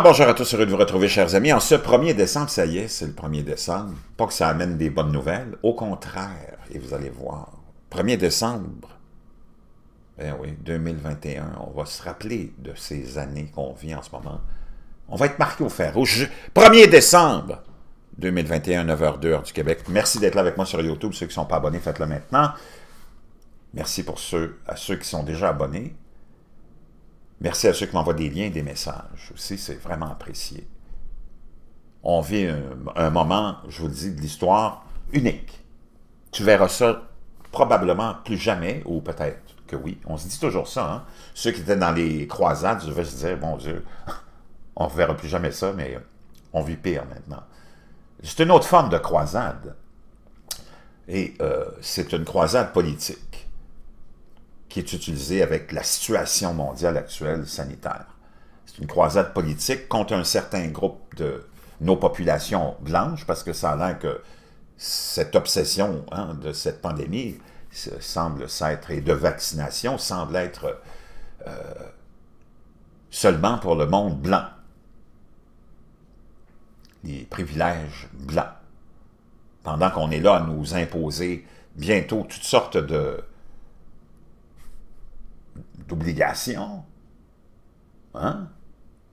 bonjour à tous, heureux de vous retrouver chers amis. En ce 1er décembre, ça y est, c'est le 1er décembre. Pas que ça amène des bonnes nouvelles, au contraire, et vous allez voir. 1er décembre, ben oui, 2021, on va se rappeler de ces années qu'on vit en ce moment. On va être marqué au fer rouge. 1er décembre 2021, 9h02 du Québec. Merci d'être là avec moi sur YouTube. Ceux qui ne sont pas abonnés, faites-le maintenant. Merci pour ceux, à ceux qui sont déjà abonnés. Merci à ceux qui m'envoient des liens et des messages aussi, c'est vraiment apprécié. On vit un, moment, je vous le dis, de l'histoire unique. Tu verras ça probablement plus jamais, ou peut-être que oui. On se dit toujours ça, hein. Ceux qui étaient dans les croisades je vais se dire, bon Dieu, on ne verra plus jamais ça, mais on vit pire maintenant. C'est une autre forme de croisade. Et euh, c'est une croisade politique qui est utilisé avec la situation mondiale actuelle sanitaire. C'est une croisade politique contre un certain groupe de nos populations blanches, parce que ça a l'air que cette obsession hein, de cette pandémie semble s'être, et de vaccination semble être euh, seulement pour le monde blanc. Les privilèges blancs. Pendant qu'on est là à nous imposer bientôt toutes sortes de d'obligation. Hein?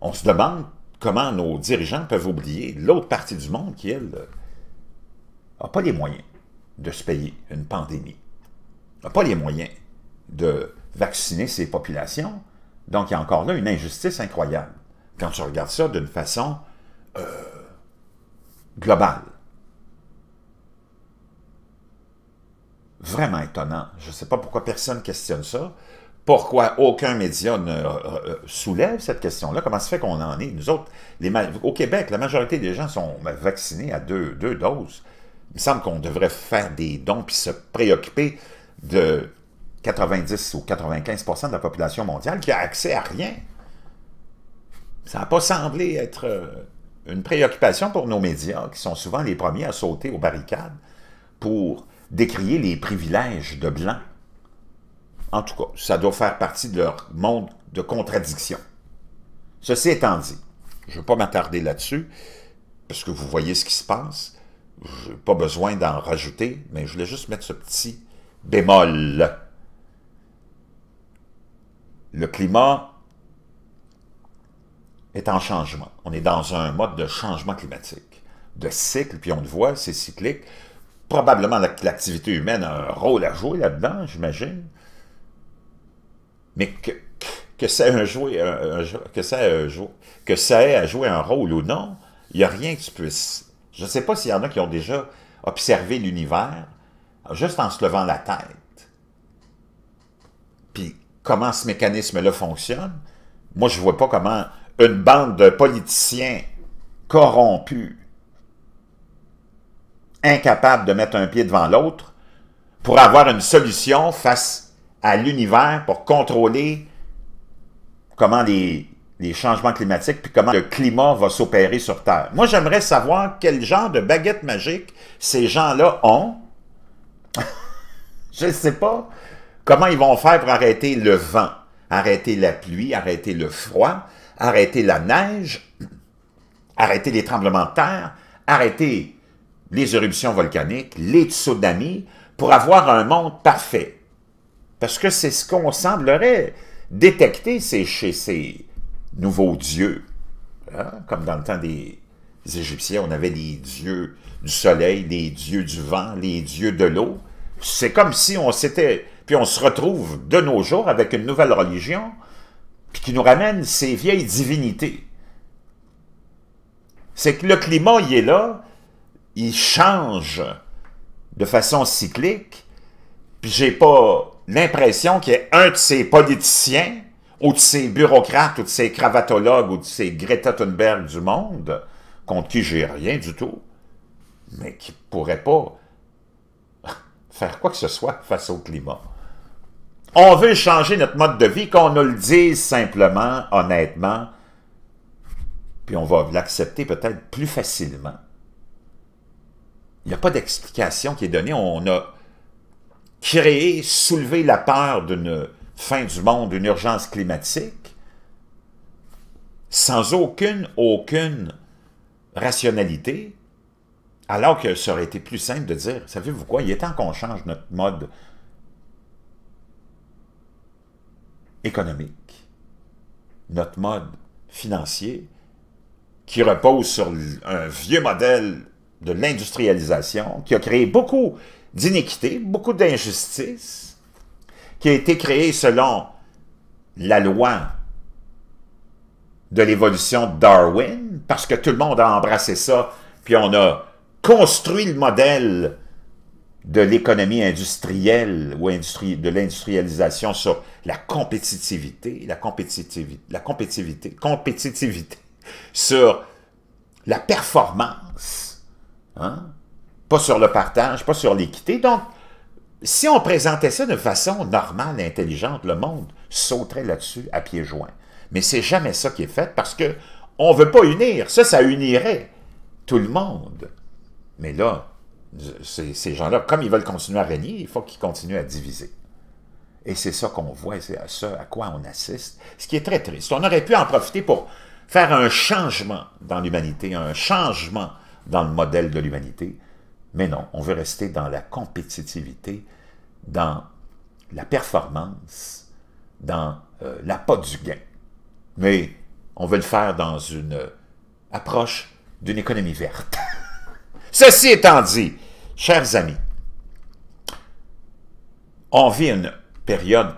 On se demande comment nos dirigeants peuvent oublier l'autre partie du monde qui, elle, n'a pas les moyens de se payer une pandémie, n'a pas les moyens de vacciner ses populations. Donc, il y a encore là une injustice incroyable quand tu regardes ça d'une façon euh, globale. Vraiment étonnant. Je ne sais pas pourquoi personne questionne ça pourquoi aucun média ne euh, euh, soulève cette question-là? Comment se fait qu'on en est? Nous autres, au Québec, la majorité des gens sont ben, vaccinés à deux, doses. Il me semble qu'on devrait faire des dons et se préoccuper de 90 ou 95 de la population mondiale qui a accès à rien. Ça n'a pas semblé être euh, une préoccupation pour nos médias, qui sont souvent les premiers à sauter aux barricades pour décrier les privilèges de blancs. En tout cas, ça doit faire partie de leur monde de contradiction. Ceci étant dit, je ne veux pas m'attarder là-dessus, parce que vous voyez ce qui se passe. Je n'ai pas besoin d'en rajouter, mais je voulais juste mettre ce petit bémol. Le climat est en changement. On est dans un mode de changement climatique, de cycle, puis on le voit, c'est cyclique. Probablement l'activité humaine a un rôle à jouer là-dedans, j'imagine mais que, ça ait à un, un, que que ça un rôle ou non, il n'y a rien que tu puisses. Je ne sais pas s'il y en a qui ont déjà observé l'univers juste en se levant la tête. Puis comment ce mécanisme-là fonctionne, moi je ne vois pas comment une bande de politiciens corrompus, incapables de mettre un pied devant l'autre, pour avoir une solution face à l'univers pour contrôler comment les, changements climatiques, puis comment le climat va s'opérer sur Terre. Moi, j'aimerais savoir quel genre de baguette magique ces gens-là ont. Je ne sais pas comment ils vont faire pour arrêter le vent, arrêter la pluie, arrêter le froid, arrêter la neige, arrêter les tremblements de terre, arrêter les éruptions volcaniques, les tsunamis, pour avoir un monde parfait. Parce que c'est ce qu'on semblerait détecter chez ces nouveaux dieux. Hein? Comme dans le temps des Égyptiens, on avait les dieux du soleil, les dieux du vent, les dieux de l'eau. C'est comme si on s'était... Puis on se retrouve de nos jours avec une nouvelle religion qui nous ramène ces vieilles divinités. C'est que le climat, il est là, il change de façon cyclique, puis j'ai pas l'impression qu'il y un de ces politiciens ou de ces bureaucrates ou de ces cravatologues ou de ces Greta Thunberg du monde, contre qui j'ai rien du tout, mais qui ne pourrait pas faire quoi que ce soit face au climat. On veut changer notre mode de vie, qu'on nous le dise simplement, honnêtement, puis on va l'accepter peut-être plus facilement. Il n'y a pas d'explication qui est donnée. On a créer, soulever la peur d'une fin du monde, d'une urgence climatique, sans aucune, aucune rationalité, alors que ça aurait été plus simple de dire, savez-vous quoi, il est temps qu'on change notre mode économique, notre mode financier, qui repose sur un vieux modèle de l'industrialisation, qui a créé beaucoup d'iniquité, beaucoup d'injustice, qui a été créée selon la loi de l'évolution de Darwin, parce que tout le monde a embrassé ça, puis on a construit le modèle de l'économie industrielle ou industrie, de l'industrialisation sur la compétitivité, la compétitivité, la compétitivité, compétitivité, sur la performance, hein? pas sur le partage, pas sur l'équité. Donc, si on présentait ça de façon normale et intelligente, le monde sauterait là-dessus à pieds joints. Mais c'est jamais ça qui est fait parce que on veut pas unir. Ça, ça unirait tout le monde. Mais là, ces gens-là, comme ils veulent continuer à régner, il faut qu'ils continuent à diviser. Et c'est ça qu'on voit, c'est à ça à quoi on assiste, ce qui est très triste. On aurait pu en profiter pour faire un changement dans l'humanité, un changement dans le modèle de l'humanité, mais non, on veut rester dans la compétitivité, dans la performance, dans euh, la l'appât du gain. Mais on veut le faire dans une approche d'une économie verte. Ceci étant dit, chers amis, on vit une période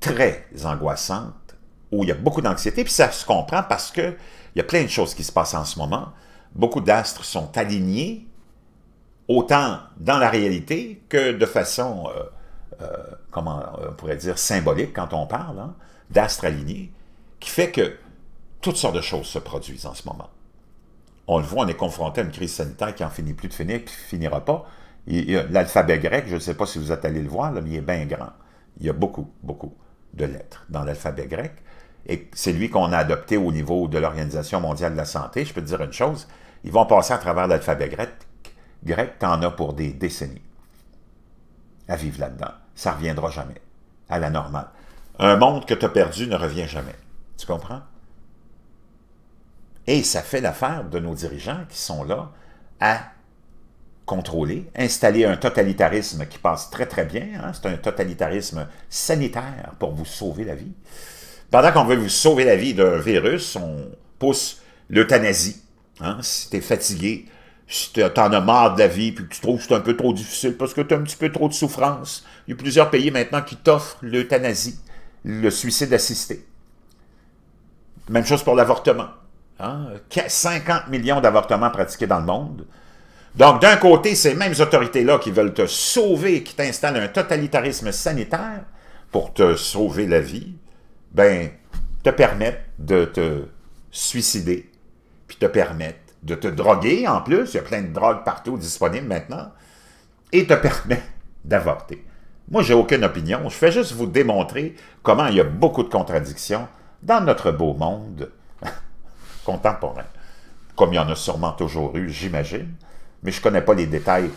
très angoissante où il y a beaucoup d'anxiété, puis ça se comprend parce qu'il y a plein de choses qui se passent en ce moment. Beaucoup d'astres sont alignés autant dans la réalité que de façon, euh, euh, comment on pourrait dire, symbolique quand on parle hein, qui fait que toutes sortes de choses se produisent en ce moment. On le voit, on est confronté à une crise sanitaire qui en finit plus de finir, qui finira pas. L'alphabet grec, je ne sais pas si vous êtes allé le voir, mais il est bien grand. Il y a beaucoup, beaucoup de lettres dans l'alphabet grec. Et c'est lui qu'on a adopté au niveau de l'Organisation mondiale de la santé. Je peux te dire une chose, ils vont passer à travers l'alphabet grec tu t'en as pour des décennies à vivre là-dedans. Ça reviendra jamais à la normale. Un monde que tu as perdu ne revient jamais. Tu comprends? Et ça fait l'affaire de nos dirigeants qui sont là à contrôler, installer un totalitarisme qui passe très très bien, hein. c'est un totalitarisme sanitaire pour vous sauver la vie. Pendant qu'on veut vous sauver la vie d'un virus, on pousse l'euthanasie. Hein. Si tu es fatigué, si t'en as marre de la vie puis que tu trouves que c'est un peu trop difficile parce que tu as un petit peu trop de souffrance. Il y a plusieurs pays maintenant qui t'offrent l'euthanasie, le suicide assisté. Même chose pour l'avortement. 50 hein? millions d'avortements pratiqués dans le monde. Donc, d'un côté, ces mêmes autorités-là qui veulent te sauver, qui t'installent un totalitarisme sanitaire pour te sauver la vie, ben, te permettent de te suicider, puis te permettent de te droguer en plus, il y a plein de drogues partout disponibles maintenant, et te permet d'avorter. Moi, j'ai aucune opinion, je fais juste vous démontrer comment il y a beaucoup de contradictions dans notre beau monde contemporain, comme il y en a sûrement toujours eu, j'imagine, mais je ne connais pas les détails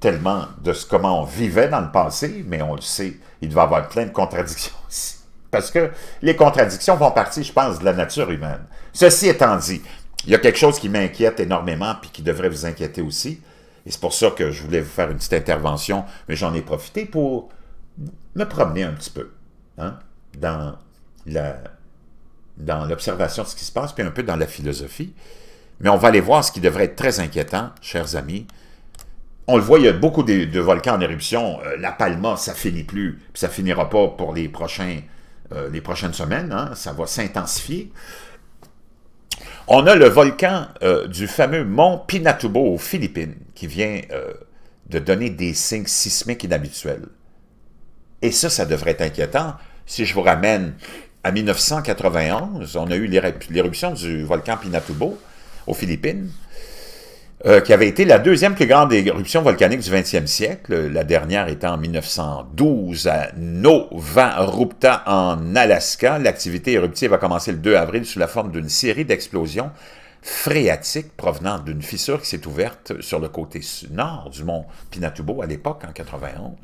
tellement de ce, comment on vivait dans le passé, mais on le sait, il devait y avoir plein de contradictions aussi. Parce que les contradictions font partie, je pense, de la nature humaine. Ceci étant dit, il y a quelque chose qui m'inquiète énormément, puis qui devrait vous inquiéter aussi. Et c'est pour ça que je voulais vous faire une petite intervention, mais j'en ai profité pour me promener un petit peu hein, dans l'observation de ce qui se passe, puis un peu dans la philosophie. Mais on va aller voir ce qui devrait être très inquiétant, chers amis. On le voit, il y a beaucoup de, volcans en éruption. Euh, la Palma, ça finit plus, puis ça finira pas pour les, prochains, euh, les prochaines semaines. Hein. ça va s'intensifier. On a le volcan euh, du fameux mont Pinatubo aux Philippines qui vient euh, de donner des signes sismiques inhabituels. Et ça, ça devrait être inquiétant. Si je vous ramène à 1991, on a eu l'éruption du volcan Pinatubo aux Philippines. Euh, qui avait été la deuxième plus grande éruption volcanique du 20e siècle, la dernière étant en 1912 à Novarupta en Alaska. L'activité éruptive a commencé le 2 avril sous la forme d'une série d'explosions phréatique provenant d'une fissure qui s'est ouverte sur le côté nord du mont Pinatubo à l'époque, en 91.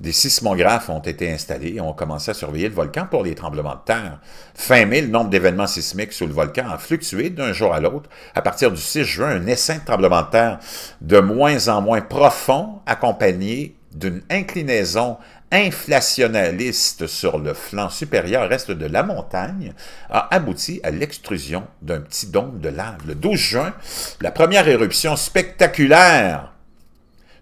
Des sismographes ont été installés et ont commencé à surveiller le volcan pour les tremblements de terre. Fin mai, le nombre d'événements sismiques sous le volcan a fluctué d'un jour à l'autre. À partir du 6 juin, un essaim de tremblements de terre de moins en moins profond accompagné d'une inclinaison inflationnaliste sur le flanc supérieur reste de la montagne a abouti à l'extrusion d'un petit dôme de lave. Le 12 juin, la première éruption spectaculaire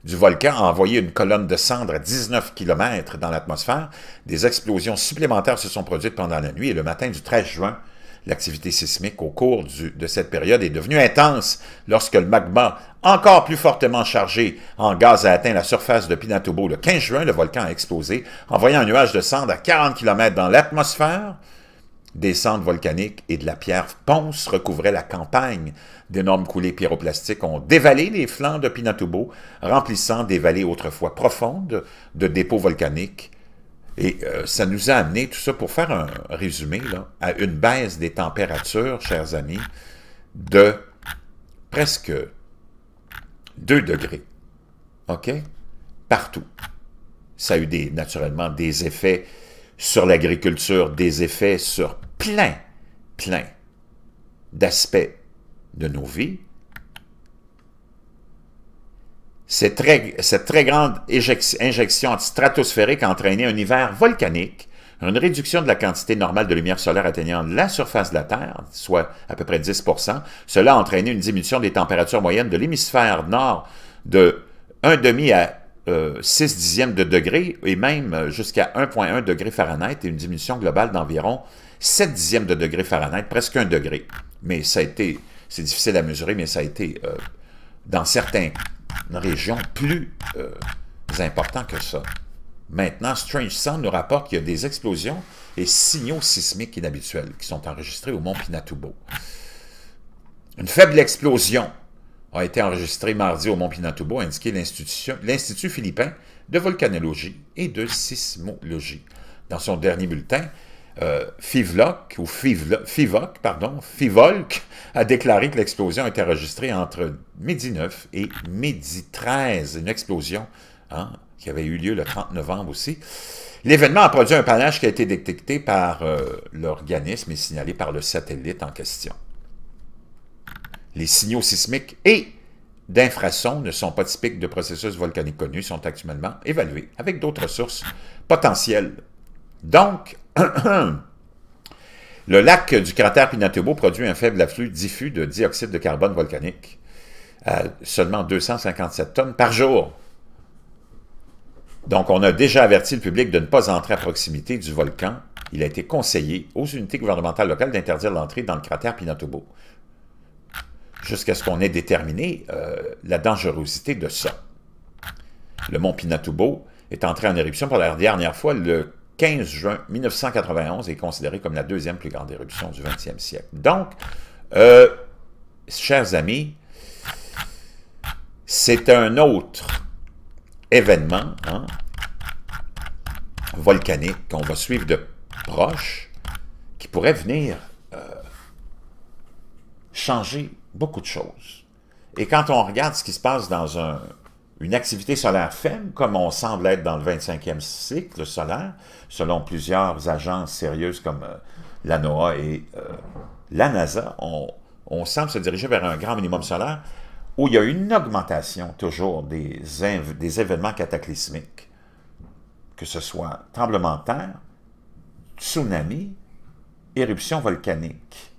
du volcan a envoyé une colonne de cendres à 19 km dans l'atmosphère. Des explosions supplémentaires se sont produites pendant la nuit et le matin du 13 juin, L'activité sismique au cours de cette période est devenue intense lorsque le magma, encore plus fortement chargé en gaz, a atteint la surface de Pinatubo. Le 15 juin, le volcan a explosé, envoyant un nuage de cendres à 40 km dans l'atmosphère. Des cendres volcaniques et de la pierre ponce recouvraient la campagne. D'énormes coulées pyroplastiques ont dévalé les flancs de Pinatubo, remplissant des vallées autrefois profondes de dépôts volcaniques et euh, ça nous a amené, tout ça, pour faire un résumé, à une baisse des températures, chers amis, de presque 2 degrés. OK? Partout. Ça a eu des, naturellement des effets sur l'agriculture, des effets sur plein, plein d'aspects de nos vies, cette très, grande injection stratosphérique a entraîné un hiver volcanique, une réduction de la quantité normale de lumière solaire atteignant la surface de la Terre, soit à peu près 10 Cela a entraîné une diminution des températures moyennes de l'hémisphère nord de 1,5 à 6 euh, dixièmes de degré et même jusqu'à 1,1 degré Fahrenheit et une diminution globale d'environ 7 dixièmes de degré Fahrenheit, presque 1 degré. Mais ça a été, c'est difficile à mesurer, mais ça a été, euh, dans certains une région plus euh, importante que ça. Maintenant, Strange Sound nous rapporte qu'il y a des explosions et signaux sismiques inhabituels qui sont enregistrés au mont Pinatubo. Une faible explosion a été enregistrée mardi au mont Pinatubo, a indiqué l'Institut philippin de volcanologie et de sismologie. Dans son dernier bulletin, euh, FIVOLC ou pardon, Fivolk, a déclaré que l'explosion a été enregistrée entre midi 9 et midi 13, une explosion hein, qui avait eu lieu le 30 novembre aussi. L'événement a produit un panache qui a été détecté par euh, l'organisme et signalé par le satellite en question. Les signaux sismiques et d'infrasons ne sont pas typiques de processus volcaniques connus, sont actuellement évalués avec d'autres sources potentielles. Donc, le lac du cratère Pinatubo produit un faible afflux diffus de dioxyde de carbone volcanique, à seulement 257 tonnes par jour. Donc, on a déjà averti le public de ne pas entrer à proximité du volcan. Il a été conseillé aux unités gouvernementales locales d'interdire l'entrée dans le cratère Pinatubo jusqu'à ce qu'on ait déterminé euh, la dangerosité de ça. Le mont Pinatubo est entré en éruption pour la dernière fois le 15 juin 1991 est considéré comme la deuxième plus grande éruption du 20e siècle. Donc, euh, chers amis, c'est un autre événement hein, volcanique qu'on va suivre de proche qui pourrait venir euh, changer beaucoup de choses. Et quand on regarde ce qui se passe dans un une activité solaire faible, comme on semble être dans le 25e cycle solaire, selon plusieurs agences sérieuses comme euh, la NOAA et euh, la NASA, on, semble se diriger vers un grand minimum solaire où il y a une augmentation toujours des, événements cataclysmiques, que ce soit tremblement de terre, tsunami, éruption volcanique.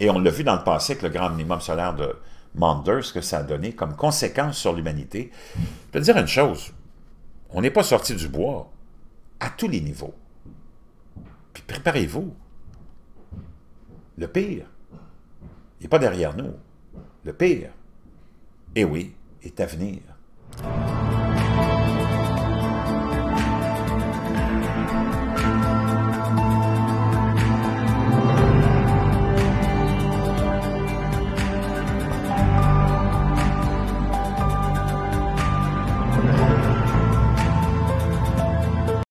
Et on l'a vu dans le passé que le grand minimum solaire de ce que ça a donné comme conséquence sur l'humanité. Je veux dire une chose, on n'est pas sorti du bois à tous les niveaux. Puis préparez-vous. Le pire n'est pas derrière nous. Le pire, eh oui, est à venir.